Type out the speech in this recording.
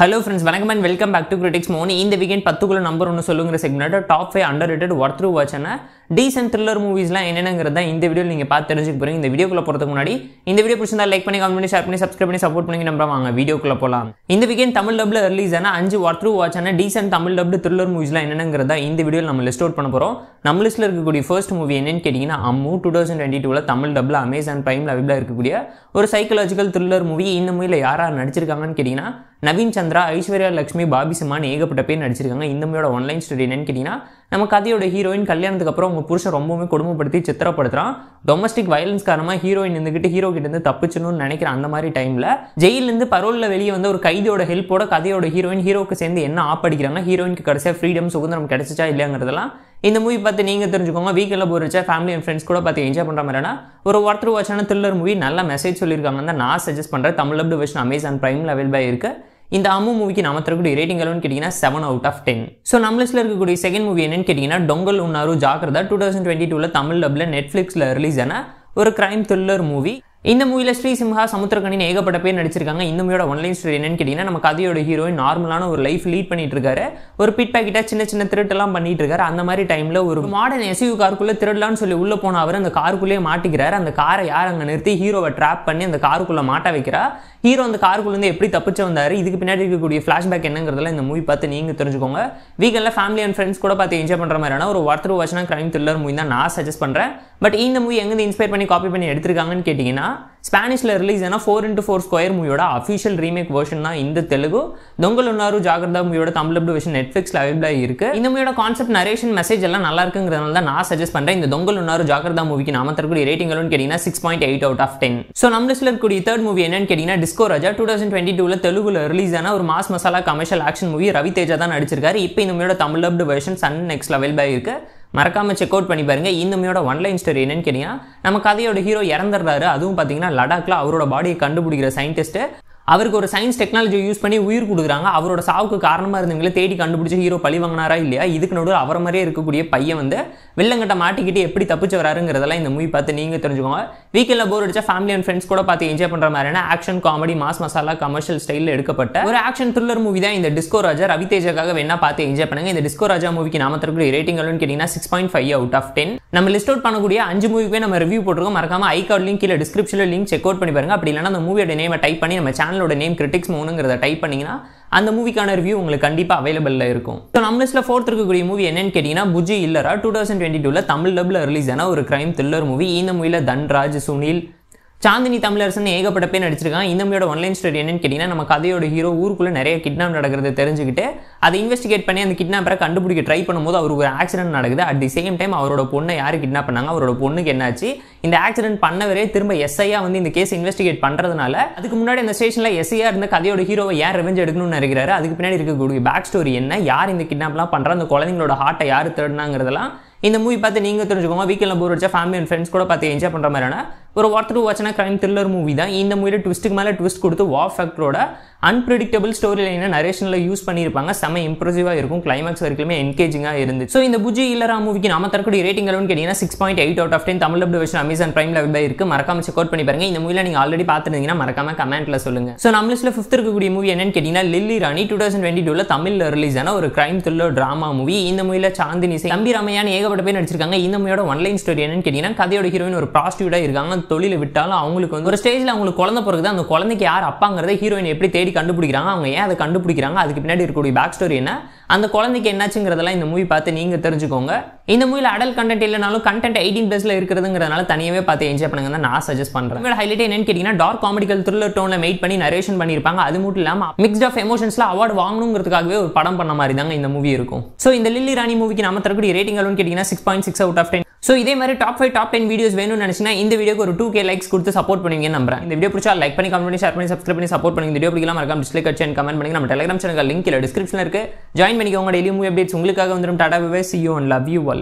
hello friends வணக்கம் and welcome back to critics மோனி இந்த வீக்கெண்ட் பத்துக்குள்ள நம்பர் ஒன்று சொல்லுங்கிற segment top five underrated worth ஒர்த் ரூ வாட்சான டீசென்ட் த்ரில்லர் மூவிஸ்லாம் என்னென்னங்கிறத இந்த வீடியோ நீங்கள் பார்த்து தெரிஞ்சுக்க போகிறீங்க இந்த வீடியோக்குள்ள போகிறதுக்கு முன்னாடி இந்த வீடியோ பிடிச்சிருந்தா லைக் பண்ணி கமெண்ட் பண்ணி ஷேர் பண்ணி சப்ஸ்கிரைப் பண்ணி சப்போர்ட் பண்ணி நம்ம வாங்க வீடியோக்குள்ளே போகலாம் இந்த வீக்கெண்ட் தமிழ் டப்ல ரிலீஸ் ஆனால் அஞ்சு வாட் த்ரூ வாட்ச் ஆனால் டீசென்ட் தமிழ் டப்டு த்ரில்லர் மூவிஸ்லாம் என்னென்னங்கிறதா இந்த வீடியோவில் நம்ம லிஸ்ட் அவுட் பண்ண போகிறோம் நம்ம லிஸ்ட்டில் இருக்கக்கூடிய ஃபர்ஸ்ட் மூவி என்னன்னு கேட்டிங்கன்னா அம்மு டூ தௌசண்ட் டுவெண்ட்டி டூவில் தமிழ் டப்ல அமேசான் பிரைமில் அவைபிளாக இருக்கக்கூடிய ஒரு சைக்கலாஜிக்கல் த்ரில்லர் மூவி இந்த மூவியில் யார் யார் நடிச்சிருக்காங்கன்னு கேட்டிங்கன்னா நவீன் சந்திரா ஐஸ்வர்யா லக்ஷ்மி பாபி சமான் ஏகப்பட்ட பேர் நடிச்சிருக்காங்க இந்த மூவியோட ஆன்லைன் ஸ்டோரி என்னன்னு கேட்டிங்கன்னா நம்ம கதையோட ஹீரோயின் கல்யாணத்துக்கு அப்புறம் அவங்க புருஷன் ரொம்பவுமே கொடுமைப்படுத்தி சித்திரப்படுத்துகிறான் டொமஸ்டிக் வயலன்ஸ் காரணமாக ஹீரோயின் இருந்துக்கிட்டு ஹீரோ கிட்ட இருந்து தப்பிச்சணும்னு நினைக்கிற அந்த மாதிரி டைமில் ஜெயிலேருந்து பரோலில் வெளியே வந்து ஒரு கைதியோட ஹெல்ப்போட கதையோட ஹீரோயின் ஹீரோக்கு சேர்ந்து என்ன ஆப்படிக்கிறாங்க ஹீரோயினுக்கு கடைசியாக ஃப்ரீடம் சுதந்திரம் கிடைச்சா இல்லைங்கிறதெல்லாம் இந்த மூவி பார்த்து நீங்கள் தெரிஞ்சுக்கோங்க வீக்கெண்டில் போரிச்சா ஃபேமிலி அண்ட் ஃப்ரெண்ட்ஸ் கூட பார்த்து என்ஜாய் பண்ணுற மாதிரினா ஒரு ஒருத்தர் வாட்சான த்ரில்லர் மூவி நல்ல மெசேஜ் சொல்லியிருக்காங்க தான் நான் சஜஸ்ட் பண்ணுறேன் தமிழ் டப்டு வச்சு அமேசான் ப்ரைமில் அவைலபிள் இருக்குது இந்த அம்மு மூவிக்கு நாம தரக்கூடிய ரேட்டிங் அளவுன்னு கேட்டிங்கன்னா seven out of ten so நம்ம லிஸ்ட்ல இருக்கக்கூடிய செகண்ட் மூவி என்னன்னு கேட்டிங்கன்னா Dongalunnaru Jagratha two thousand twenty டூவில் தமிழ் டப்ல நெட்ஃப்ளிக்ஸில் ரிலீஸ் ஆன ஒரு கிரைம் த்ரில்லர் மூவி இந்த மூவியில் ஸ்ரீசிம்ஹா சமுத்திரக்கணின் ஏகப்பட்ட பேர் நடிச்சிருக்காங்க இந்த மூவியோட ஒன்லைன் ஸ்டோரி என்னன்னு கேட்டிங்கன்னா நம்ம கதையோட ஹீரோயின் நார்மலான ஒரு லைஃப் லீட் பண்ணிட்டு இருக்காரு ஒரு பிட் பேக்கெட்டாக சின்ன சின்ன திருட்டெல்லாம் பண்ணிட்டு இருக்காரு அந்த மாதிரி டைமில் ஒரு மாடர்ன் எஸ்யூ காருக்குள்ளே திருடலான்னு சொல்லி உள்ளே போன அவர் அந்த காருக்குள்ளேயே மாட்டிக்கிறாரு அந்த காரை யார் அங்கே நிறுத்தி ஹீரோவை ட்ராப் பண்ணி அந்த காருக்குள்ளே மாட்ட வைக்கிறா ஹீரோ அந்த காருக்குள்ளேருந்து எப்படி தப்பிச்சு வந்தார் இதுக்கு பின்னாடி இருக்கக்கூடிய ஃப்ளாஷ்பேக் என்னங்கிறதெல்லாம் இந்த மூவி பார்த்து நீங்கள் தெரிஞ்சுக்கோங்க வீக்கில் ஃபேமிலி அண்ட் ஃப்ரெண்ட்ஸ் கூட பார்த்து என்ஜாய் பண்ணுற மாதிரியான ஒரு ஒருத்தர் வாட்சினா கிரைம் த்ரில்லர் மூவி தான் நான் சஜஸ்ட் பண்ணுறேன் பட் இந்த மூவி எங்கேருந்து இன்ஸ்பயர் பண்ணி காப்பி பண்ணி எடுத்திருக்காங்கன்னு கேட்டிங்கன்னா ஸ்பானிஷில் ரிலீஸ் ஆனால் ஃபோர் ఇంటూ ஃபோர் ஸ்கொயர் மூவியோட அஃபிஷியல் ரீமேக் வெர்ஷன் தான் இந்த தெலுங்கு தொங்கல் ఉన్నారు ஜாகிரதா மூவியோட தமிழ் வெர்ஷன் நெட்ஃப்ளிக்ஸ்ல அவைலபிளாக இருக்கு இந்த மூவியோட கான்செப்ட் நரேஷன் மெசேஜ் எல்லாம் நல்லா இருக்குங்கிறதுனால தான் நான் சஜஸ்ட் பண்ணுறேன் இந்த தொங்கல் ఉన్నారు ஜாகிரதா மூவிக்கு நாம தரக்கூடிய ரேட்டிங் எல்லாம் கேட்டிங்கன்னா six point eight out of ten so நம்ம லிஸ்ட்டில் இருக்கக்கூடிய தேர்ட் மூவி என்னன்னு கேட்டிங்கன்னா Disco Raja two thousand twenty டூவில் தெலுங்குல ரிலீஸ் ஆன ஒரு mass masala commercial action movie Ravi Teja தான் நடிச்சிருக்காரு இப்போ இந்த மூவியோட தமிழ் வெர்ஷன் சன் நெக்ஸ்ட் அவைலபிளாக இருக்கு மறக்காமல் செக் அவுட் பண்ணி பாருங்கள் இந்த ஒன் ஒன்லைன் ஸ்டோரி என்னன்னு கேட்டீங்கன்னா நம்ம கதையோட ஹீரோ இறந்துடுறாரு அதுவும் பார்த்தீங்கன்னா லடாக்ல அவரோட பாடியை கண்டுபிடிக்கிற சயின்டிஸ்ட்டு அவருக்கு ஒரு சயின்ஸ் டெக்னாலஜி யூஸ் பண்ணி உயிர் கொடுக்குறாங்க அவரோட சாவுக்கு காரணமாக இருந்தவங்களே தேடி கண்டுபிடிச்சி ஹீரோ பழி வாங்கினாரா இல்லையா இதுக்கு நடுவில் அவரை மாதிரியே இருக்கக்கூடிய பையன் வந்து வெள்ளங்கட்ட மாட்டிக்கிட்டு எப்படி தப்பிச்சு வராருங்கிறதெல்லாம் இந்த மூவி பார்த்து நீங்கள் தெரிஞ்சுக்கோங்க வீக்கெண்டில் போர் அடிச்சா ஃபேமிலி அண்ட் ஃப்ரெண்ட்ஸ் கூட பார்த்து என்ஜாய் பண்ணுற மாதிரியான action comedy mass masala commercial ஸ்டைலில் எடுக்கப்பட்ட ஒரு ஆக்ஷன் த்ரில்லர் மூவி தான் இந்த டிஸ்கோ ராஜா ரவி தேஜாக்காக வேணா பார்த்து என்ஜாய் பண்ணுங்க இந்த டிஸ்கோ ராஜா மூவிக்கு நாம தரக்கூடிய ரேட்டிங் அளவுன்னு கேட்டிங்கன்னா six point five out of ten நம்ம லிஸ்ட் அவுட் பண்ணக்கூடிய அஞ்சு மூவிக்குமே நம்ம ரிவ்யூ போட்டிருக்கோம் மறக்காம ஐ கார்டு லிங்க் இல்லை டிஸ்கிரிப்ஷனில் லிங்க் செக் அவுட் பண்ணி பாருங்க அப்படி இல்லைனா அந்த மூவியோட நேமை டைப் பண்ணி நம்ம சேனலோட நேம் கிரிட்டிக்ஸ் மூணுங்கிறத டைப் பண்ணிங்கன்னா அந்த மூவிக்கான ரிவ்யூ உங்களுக்கு கண்டிப்பாக அவைலபிளில் இருக்கும் ஸோ நம்ம லிஸ்ட்டில் ஃபோர்த் இருக்கக்கூடிய மூவி என்னன்னு கேட்டிங்கன்னா புஜி இல்லரா டூ தௌசண்ட் டுவெண்ட்டி டூவில் தமிழ் டபில் ரிலீஸ் ஆன ஒரு கிரைம் த்ரில்லர் மூவி இந்த மூவியில் தன்ராஜ் சுனில் சாந்தினி தமிழரசன் ஏகப்பட்ட பேர் நடிச்சிருக்கான் இந்த மாதிரியோட ஒன்லைன் ஸ்டோரி என்னன்னு கேட்டிங்கன்னா நம்ம கதையோட ஹீரோ ஊருக்குள்ளே நிறைய கிட்னாப் நடக்கிறது தெரிஞ்சுக்கிட்டு அதை இன்வெஸ்டிகேட் பண்ணி அந்த கிட்னாப்பரை கண்டுபிடிக்க ட்ரை பண்ணும்போது அவருக்கு ஒரு ஆக்சிடென்ட் நடக்குது அட் தி சேம் டைம் அவரோட பொண்ணை யார் கிட்னாப் பண்ணாங்க அவரோட பொண்ணுக்கு என்னாச்சு இந்த ஆக்சிடென்ட் பண்ணவரே திரும்ப எஸ்ஐயா வந்து இந்த கேஸ் இன்வெஸ்டிகேட் பண்ணுறதுனால அதுக்கு முன்னாடி இந்த ஸ்டேஷனில் எஸ்ஐயா இருந்த கதையோட ஹீரோவை யார் ரெவெஞ்ச் எடுக்கணும்னு நினைக்கிறாரு அதுக்கு பின்னாடி இருக்கக்கூடிய பேக் ஸ்டோரி என்ன யார் இந்த கிட்னாப்லாம் பண்ணுற அந்த குழந்தைங்களோட ஹார்ட்டை யார் திருடுனாங்கிறதெல்லாம் இந்த மூவி பார்த்து நீங்கள் தெரிஞ்சுக்கோங்க வீக்கெண்டில் போர் வச்சா ஃபேமிலி அண்ட் ஃப்ரெண்ட்ஸ் கூட பார்த்து என்ஜாய் பண்ணுற மாதிரியான ஒரு ஒருத்தர் வாட்ச்னா கிரைம் த்ரில்லர் மூவி தான் இந்த மூவியில் ட்விஸ்ட்டுக்கு மேலே ட்விஸ்ட் கொடுத்து வா ஃபேக்டரோட அன்பிரடிக்டபிள் ஸ்டோரி லைனை நரேஷனில் யூஸ் பண்ணியிருப்பாங்க செம இம்ப்ரெசிவாக இருக்கும் கிளைமேக்ஸ் வரைக்குமே என்கேஜிங்காக இருந்து ஸோ இந்த புஜி இல்லரா மூவிக்கு நம்ம தரக்கூடிய ரேட்டிங் அளவுன்னு கேட்டிங்கன்னா six point eight out of ten Tamil டப்ளூ வெர்ஷன் அமேசான் பிரைம் லெவல் இருக்கு மறக்காம செக் பண்ணி பாருங்க இந்த மூவியில் நீங்கள் ஆல்ரெடி பார்த்துருந்தீங்கன்னா மறக்காம கமெண்ட்ல சொல்லுங்க ஸோ நம்ம லிஸ்ட்ல ஃபிஃப்த் இருக்கக்கூடிய மூவி என்னன்னு கேட்டிங்கன்னா Lily Rani two thousand twenty டூல தமிழ்ல ரிலீஸ் ஆன ஒரு கிரைம் த்ரில்லர் ட்ராமா மூவி இந்த மூவியில் சாந்தினி சிங் தம்பி ராமையான ஏகப்பட்ட பேர் நடிச்சிருக்காங்க இந்த மூவியோட ஒன்லைன் ஸ்டோரி என்னன்னு கேட்டீங்கன்னா கதையோட ஹீரோயின் ஒரு ப்ராஸ்டியூடா இருக்காங்க தொழில விட்டாலும் அவங்களுக்கு வந்து ஒரு ஸ்டேஜில் அவங்களுக்கு குழந்தை பிறகு அந்த குழந்தைக்கு யார் அப்பாங்கிறத ஹீரோயின் எப்படி தேடி எப்படி கண்டுபிடிக்கிறாங்க அவங்க ஏன் அதை கண்டுபிடிக்கிறாங்க அதுக்கு பின்னாடி இருக்கக்கூடிய பேக் ஸ்டோரி என்ன அந்த குழந்தைக்கு என்னாச்சுங்கிறதெல்லாம் இந்த மூவி பார்த்து நீங்க தெரிஞ்சுக்கோங்க இந்த மூவியில் அடல் கண்டென்ட் இல்லைனாலும் கண்டென்ட் எயிட்டீன் பிளஸ்ல இருக்கிறதுங்கிறதுனால தனியாவே பார்த்து என்ஜாய் பண்ணுங்க நான் சஜஸ்ட் பண்றேன் ஹைலைட் என்னன்னு கேட்டீங்கன்னா டார்க் காமெடிக்கல் த்ரில்லர் டோன்ல மெயிட் பண்ணி நரேஷன் பண்ணியிருப்பாங்க அது மட்டும் இல்லாம மிக்ஸ்ட் ஆஃப் எமோஷன்ஸ்ல அவார்டு வாங்கணுங்கிறதுக்காகவே ஒரு படம் பண்ண மாதிரி தாங்க இந்த மூவி இருக்கும் ஸோ இந்த லில்லி ராணி மூவிக்கு நம்ம தரக்கூடிய ரேட்டிங் எவ்வளோன்னு six point six out of ten so இதே மாதிரி top five top ten videos வேணும்னு நினச்சிங்கன்னா இந்த வீடியோக்கு ஒரு டூ கே லைக்ஸ் கொடுத்து சப்போர்ட் பண்ணுவீங்கன்னு நம்புறேன் இந்த வீடியோ பிடிச்சா லைக் பண்ணி கமெண்ட் பண்ணி ஷேர் பண்ணி சப்ஸ்கிரைப் பண்ணி சப்போர்ட் பண்ணுங்க வீடியோ பிடிக்கலாம் மறக்காம டிஸ்லைக் கட்சி கமெண்ட் பண்ணுங்க நம்ம டெலிகிராம் சேனல் லிங்க் இல்லை டிஸ்கிரிப்ஷன் இருக்கு ஜாயின் பண்ணிக்கோங்க டெய்லி மூவி அப்டேட்ஸ் உங்களுக்காக வந்துடும் tata see you and love you வல்